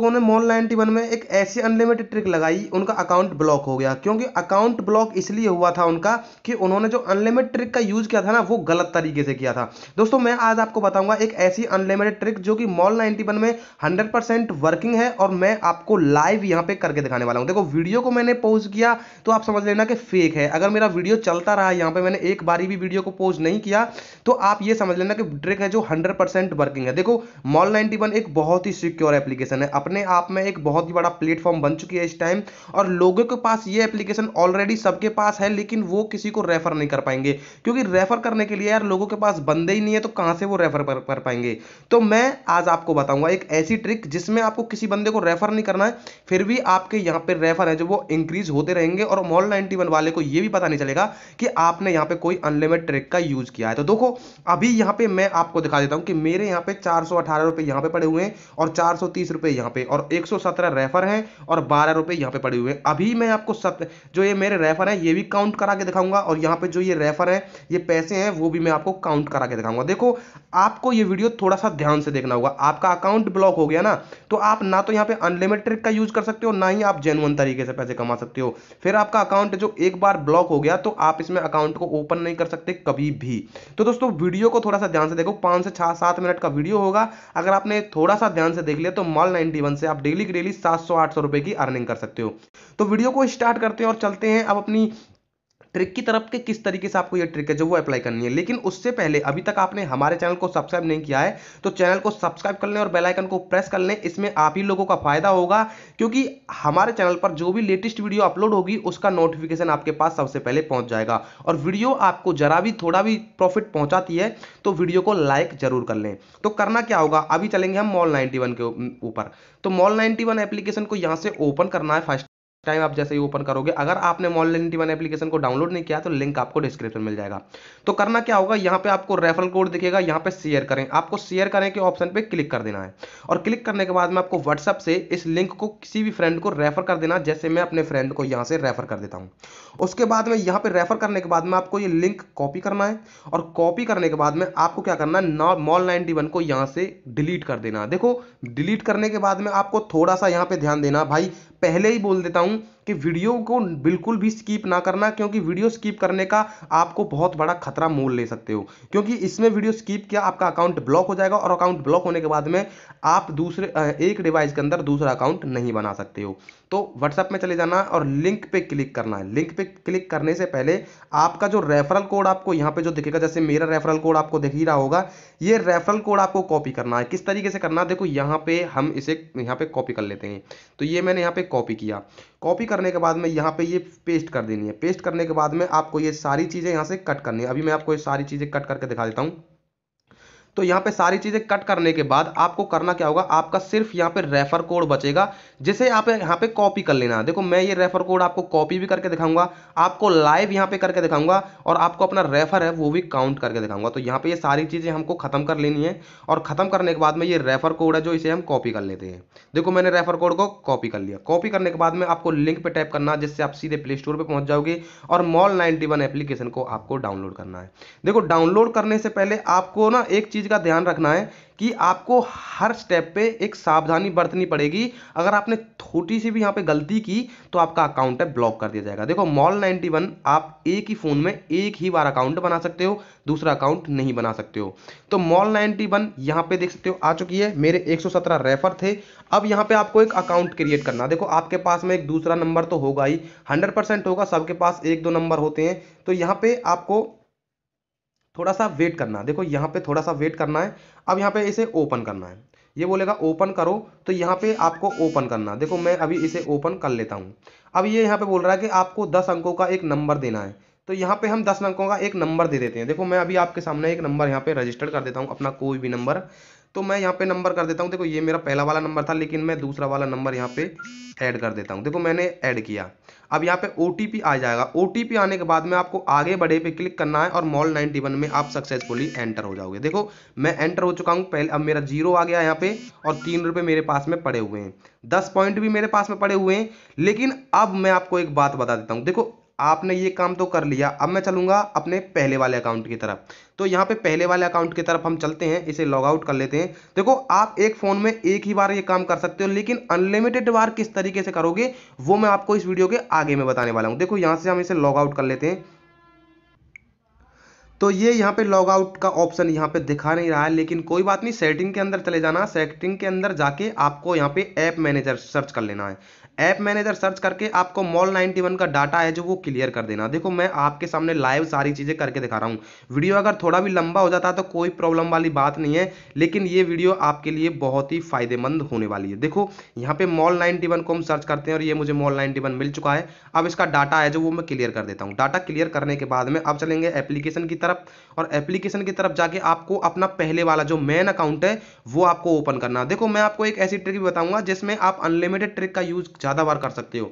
लोगों ने मोन नाइनटी में एक ऐसी अनलिमिटेड ट्रिक लगाई उनका अकाउंट ब्लॉक हो गया क्योंकि अकाउंट ब्लॉक इसलिए हुआ था उनका कि उन्होंने जो अनलिमिटेड ट्रिक का यूज किया था ना वो गलत तरीके से किया था दोस्तों मैं आज आपको बताऊंगा एक ऐसी अनलिमिटेड ट्रिक जो कि मॉल नाइनटी में हंड्रेड वर्किंग है और मैं आपको लाइव यहाँ पे करके दिखाने वाला हूँ देखो वीडियो को मैंने पोज किया तो आप समझ लेना कि फेक है अगर मेरा वीडियो चलता रहा यहाँ पे मैंने एक बारी भी वीडियो को पोज नहीं किया तो आप ये समझ लेना कि ट्रिक है जो हंड्रेड वर्किंग है देखो मॉल नाइनटी एक बहुत ही सिक्योर एप्लीकेशन है अपने अपने आप में एक बहुत ही बड़ा प्लेटफॉर्म बन चुकी है इस टाइम और लोगों के पास ये एप्लीकेशन ऑलरेडी सबके पास है लेकिन वो किसी को रेफर नहीं कर पाएंगे क्योंकि रेफर करने के लिए यार लोगों के पास बंदे ही नहीं है तो कहां से वो रेफर कर पाएंगे तो मैं आज आपको बताऊंगा एक ऐसी ट्रिक जिसमें आपको किसी बंदे को रेफर नहीं करना है फिर भी आपके यहां पर रेफर है जो वो इंक्रीज होते रहेंगे और मॉल नाइनटी वाले को यह भी पता नहीं चलेगा कि आपने यहां पर कोई अनलिमिटेड ट्रिक का यूज किया है तो देखो अभी यहां पर मैं आपको दिखा देता हूं कि मेरे यहां पर चार सौ अठारह रुपए यहां पर पड़े हुए हैं और चार सौ तीस रुपए यहां पर पे और 117 रेफर हैं और बारह रुपये यहाँ पे पड़े हुए हैं अभी मैं आपको सत जो ये मेरे रेफर हैं ये भी काउंट करा के दिखाऊंगा और यहाँ पे जो ये रेफर हैं ये पैसे हैं वो भी मैं आपको काउंट करा के दिखाऊंगा देखो आपको ये वीडियो थोड़ा सा ध्यान से देखना होगा आपका अकाउंट ब्लॉक हो गया ना तो आप ना तो यहाँ पे अनलिमिटेड का यूज कर सकते हो ना ही आप जेनुअन तरीके से पैसे कमा सकते हो फिर आपका अकाउंट जो एक बार ब्लॉक हो गया तो आप इसमें अकाउंट को ओपन नहीं कर सकते कभी भी तो दोस्तों वीडियो को थोड़ा सा ध्यान से देखो पाँच से छः सात मिनट का वीडियो होगा अगर आपने थोड़ा सा ध्यान से देख लिया तो मॉल नाइनटी वन से आप डेली की डेली सात सौ आठ सौ रुपए की अर्निंग कर सकते हो तो वीडियो को स्टार्ट करते हैं और चलते हैं अब अपनी ट्रिक की तरफ के किस तरीके से आपको ये ट्रिक है जो वो अप्लाई करनी है लेकिन उससे पहले अभी तक आपने हमारे चैनल को सब्सक्राइब नहीं किया है तो चैनल को सब्सक्राइब कर लें और बेलाइकन को प्रेस कर लें इसमें आप ही लोगों का फायदा होगा क्योंकि हमारे चैनल पर जो भी लेटेस्ट वीडियो अपलोड होगी उसका नोटिफिकेशन आपके पास सबसे पहले पहुंच जाएगा और वीडियो आपको जरा भी थोड़ा भी प्रॉफिट पहुंचाती है तो वीडियो को लाइक जरूर कर लें तो करना क्या होगा अभी चलेंगे हम मॉल वन के ऊपर तो मॉल नाइन्टी एप्लीकेशन को यहाँ से ओपन करना है फर्स्ट टाइम आप जैसे ही ओपन करोगे अगर आपने मॉल एन वन एप्लीकेशन को डाउनलोड नहीं किया तो लिंक आपको डिस्क्रिप्शन मिल जाएगा तो करना क्या होगा यहाँ पे आपको रेफरल कोड दिखेगा यहाँ पे शेयर करें आपको शेयर करें के ऑप्शन पे क्लिक कर देना है और क्लिक करने के बाद में आपको व्हाट्सअप से इस लिंक को किसी भी फ्रेंड को रेफर कर देना जैसे मैं अपने फ्रेंड को यहाँ से रेफर कर देता हूँ उसके बाद में यहाँ पे रेफर करने के बाद में आपको ये लिंक कॉपी करना है और कॉपी करने के बाद में आपको क्या करना है मॉल नाइनटी वन को यहाँ से डिलीट कर देना देखो डिलीट करने के बाद में आपको थोड़ा सा यहाँ पे ध्यान देना भाई पहले ही बोल देता हूं कि वीडियो को बिल्कुल भी स्कीप ना करना क्योंकि वीडियो स्कीप करने का आपको बहुत बड़ा खतरा मोल ले सकते हो क्योंकि इसमें वीडियो स्कीप किया आपका अकाउंट ब्लॉक हो जाएगा और अकाउंट ब्लॉक होने के बाद में आप दूसरे एक डिवाइस के अंदर दूसरा अकाउंट नहीं बना सकते हो तो व्हाट्सएप में चले जाना और लिंक पे क्लिक करना है लिंक पे क्लिक करने से पहले आपका जो रेफरल कोड आपको यहाँ पे जो दिखेगा जैसे मेरा रेफरल कोड आपको दिख ही रहा होगा ये रेफरल कोड आपको कॉपी करना है किस तरीके से करना है देखो यहाँ पे हम इसे यहाँ पे कॉपी कर लेते हैं तो ये मैंने यहाँ पे कॉपी किया कॉपी कर करने के बाद में यहाँ पे ये पेस्ट कर देनी है पेस्ट करने के बाद में आपको ये सारी चीज़ें यहाँ से कट करनी है अभी मैं आपको ये सारी चीज़ें कट करके दिखा देता हूँ तो यहाँ पे सारी चीज़ें कट करने के बाद आपको करना क्या होगा आपका सिर्फ यहाँ पे रेफर कोड बचेगा जिसे आप यहाँ पे कॉपी कर लेना देखो मैं ये रेफर कोड आपको कॉपी भी करके दिखाऊंगा आपको लाइव यहाँ पे करके दिखाऊंगा और आपको अपना रेफर है वो भी काउंट करके दिखाऊंगा तो यहाँ पे ये सारी चीज़ें हमको खत्म कर लेनी है और ख़त्म करने के बाद में ये रेफर कोड है जो इसे हम कॉपी कर लेते हैं देखो मैंने रेफर कोड को कॉपी कर लिया कॉपी करने के बाद में आपको लिंक पर टैप करना जिससे आप सीधे प्ले स्टोर पर पहुँच जाओगे और मॉल नाइनटी एप्लीकेशन को आपको डाउनलोड करना है देखो डाउनलोड करने से पहले आपको ना एक चीज़ चीज़ का ध्यान रखना है कि आपको हर स्टेप पे एक सावधानी बरतनी पड़ेगी अगर आपने छोटी सी भी यहाँ पे गलती की तो आपका अकाउंट है ब्लॉक कर दिया जाएगा देखो मॉल 91 आप एक ही फ़ोन में एक ही बार अकाउंट बना सकते हो दूसरा अकाउंट नहीं बना सकते हो तो मॉल 91 वन यहाँ पर देख सकते हो आ चुकी है मेरे एक रेफर थे अब यहाँ पर आपको एक अकाउंट क्रिएट करना देखो आपके पास में एक दूसरा नंबर तो होगा ही हंड्रेड होगा सबके पास एक दो नंबर होते हैं तो यहाँ पर आपको थोड़ा सा वेट करना देखो यहाँ पे थोड़ा सा वेट करना है अब यहाँ पे इसे ओपन करना है ये बोलेगा ओपन करो तो यहाँ पे आपको ओपन करना देखो मैं अभी इसे ओपन कर लेता हूँ अब ये यहाँ पे बोल रहा है कि आपको दस अंकों का एक नंबर देना है तो यहाँ पे हम दस अंकों का एक नंबर दे देते हैं देखो मैं अभी आपके सामने एक नंबर यहाँ पे रजिस्टर कर देता हूँ अपना कोई भी नंबर तो मैं यहाँ पे नंबर कर देता हूँ देखो ये मेरा पहला वाला नंबर था लेकिन मैं दूसरा वाला नंबर यहाँ पे ऐड कर देता हूँ देखो मैंने ऐड किया अब यहाँ पे ओ आ जाएगा ओ आने के बाद में आपको आगे बढ़े पे क्लिक करना है और मॉल नाइनटी में आप सक्सेसफुली एंटर हो जाओगे देखो मैं एंटर हो चुका हूँ पहले अब मेरा जीरो आ गया यहाँ पे और तीन रुपये मेरे पास में पड़े हुए हैं दस पॉइंट भी मेरे पास में पड़े हुए हैं लेकिन अब मैं आपको एक बात बता देता हूँ देखो आपने ये काम तो कर लिया अब मैं चलूँगा अपने पहले वाले अकाउंट की तरफ तो यहाँ पे पहले वाले अकाउंट की तरफ हम चलते हैं इसे लॉग आउट कर लेते हैं देखो आप एक फ़ोन में एक ही बार ये काम कर सकते हो लेकिन अनलिमिटेड बार किस तरीके से करोगे वो मैं आपको इस वीडियो के आगे में बताने वाला हूँ देखो यहाँ से हम इसे लॉग आउट कर लेते हैं तो ये यहाँ पे लॉग आउट का ऑप्शन यहाँ पे दिखा नहीं रहा है लेकिन कोई बात नहीं सेटिंग के अंदर चले जाना सेटिंग के अंदर जाके आपको यहाँ पे ऐप मैनेजर सर्च कर लेना है ऐप मैनेजर सर्च करके आपको मॉल 91 का डाटा है जो वो क्लियर कर देना देखो मैं आपके सामने लाइव सारी चीज़ें करके दिखा रहा हूँ वीडियो अगर थोड़ा भी लंबा हो जाता तो कोई प्रॉब्लम वाली बात नहीं है लेकिन ये वीडियो आपके लिए बहुत ही फायदेमंद होने वाली है देखो यहाँ पे मॉल नाइनटी को हम सर्च करते हैं और ये मुझे मॉल नाइनटी मिल चुका है अब इसका डाटा है जो वो मैं क्लियर कर देता हूँ डाटा क्लियर करने के बाद में अब चलेंगे एप्लीकेशन की तरफ और एप्लीकेशन की तरफ जाके आपको अपना पहले वाला जो मेन अकाउंट है वो आपको ओपन करना देखो मैं आपको एक ऐसी ट्रिक भी बताऊंगा जिसमें आप अनलिमिटेड ट्रिक का यूज़ ज़्यादा बार कर सकते हो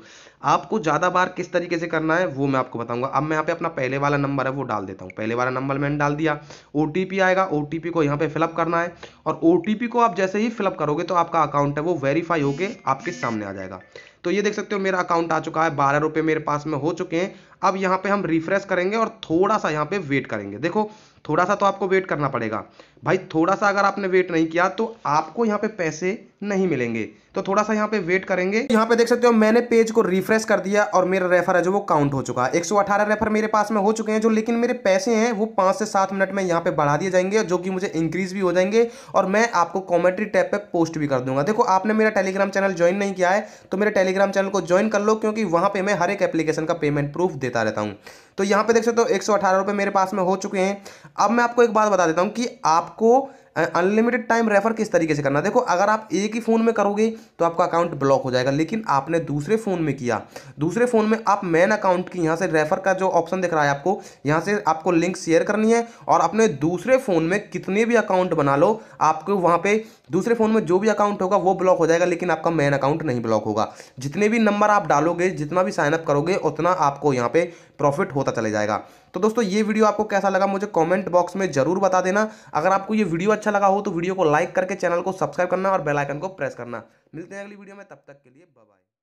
आपको ज़्यादा बार किस तरीके से करना है वो मैं आपको बताऊंगा अब मैं यहाँ पे अपना पहले वाला नंबर है वो डाल देता हूँ पहले वाला नंबर मैंने डाल दिया ओ आएगा ओ को यहाँ पे फिलअप करना है और ओ को आप जैसे ही फिलअप करोगे तो आपका अकाउंट है वो वेरीफाई होकर आपके सामने आ जाएगा तो ये देख सकते हो मेरा अकाउंट आ चुका है बारह रुपये मेरे पास में हो चुके हैं अब यहाँ पे हम रिफ्रेश करेंगे और थोड़ा सा यहाँ पे वेट करेंगे देखो थोड़ा सा तो आपको वेट करना पड़ेगा भाई थोड़ा सा अगर आपने वेट नहीं किया तो आपको यहाँ पे पैसे नहीं मिलेंगे तो थोड़ा सा यहाँ पे वेट करेंगे यहाँ पे देख सकते हो मैंने पेज को रिफ्रेश कर दिया और मेरा रेफर है जो वो काउंट हो चुका है 118 रेफर मेरे पास में हो चुके हैं जो लेकिन मेरे पैसे हैं वो पांच से सात मिनट में यहाँ पे बढ़ा दिए जाएंगे जो कि मुझे इंक्रीज भी हो जाएंगे और मैं आपको कॉमेंट्री टैप पर पोस्ट भी कर दूंगा देखो आपने मेरा टेलीग्राम चैनल ज्वाइन नहीं किया है तो मेरे टेलीग्राम चैनल को ज्वाइन कर लो क्योंकि वहां पर मैं हर एक एप्लीकेशन का पेमेंट प्रूफ देता रहता हूँ तो यहाँ पे देख सकते हो एक मेरे पास में हो चुके हैं अब मैं आपको एक बात बता देता हूँ कि आपको अनलिमिटेड टाइम रेफर किस तरीके से करना देखो अगर आप एक ही फ़ोन में करोगे तो आपका अकाउंट ब्लॉक हो जाएगा लेकिन आपने दूसरे फ़ोन में किया दूसरे फ़ोन में आप मैन अकाउंट की यहाँ से रेफ़र का जो ऑप्शन दिख रहा है आपको यहाँ से आपको लिंक शेयर करनी है और अपने दूसरे फ़ोन में कितने भी अकाउंट बना लो आपको वहाँ पर दूसरे फ़ोन में जो भी अकाउंट होगा वो ब्लॉक हो जाएगा लेकिन आपका मेन अकाउंट नहीं ब्लॉक होगा जितने भी नंबर आप डालोगे जितना भी साइनअप करोगे उतना आपको यहाँ पे प्रॉफिट होता चले जाएगा तो दोस्तों ये वीडियो आपको कैसा लगा मुझे कॉमेंट बॉक्स में ज़रूर बता देना अगर आपको ये वीडियो अच्छा अच्छा लगा हो तो वीडियो को लाइक करके चैनल को सब्सक्राइब करना और बेलाइकन को प्रेस करना मिलते हैं अगली वीडियो में तब तक के लिए बाय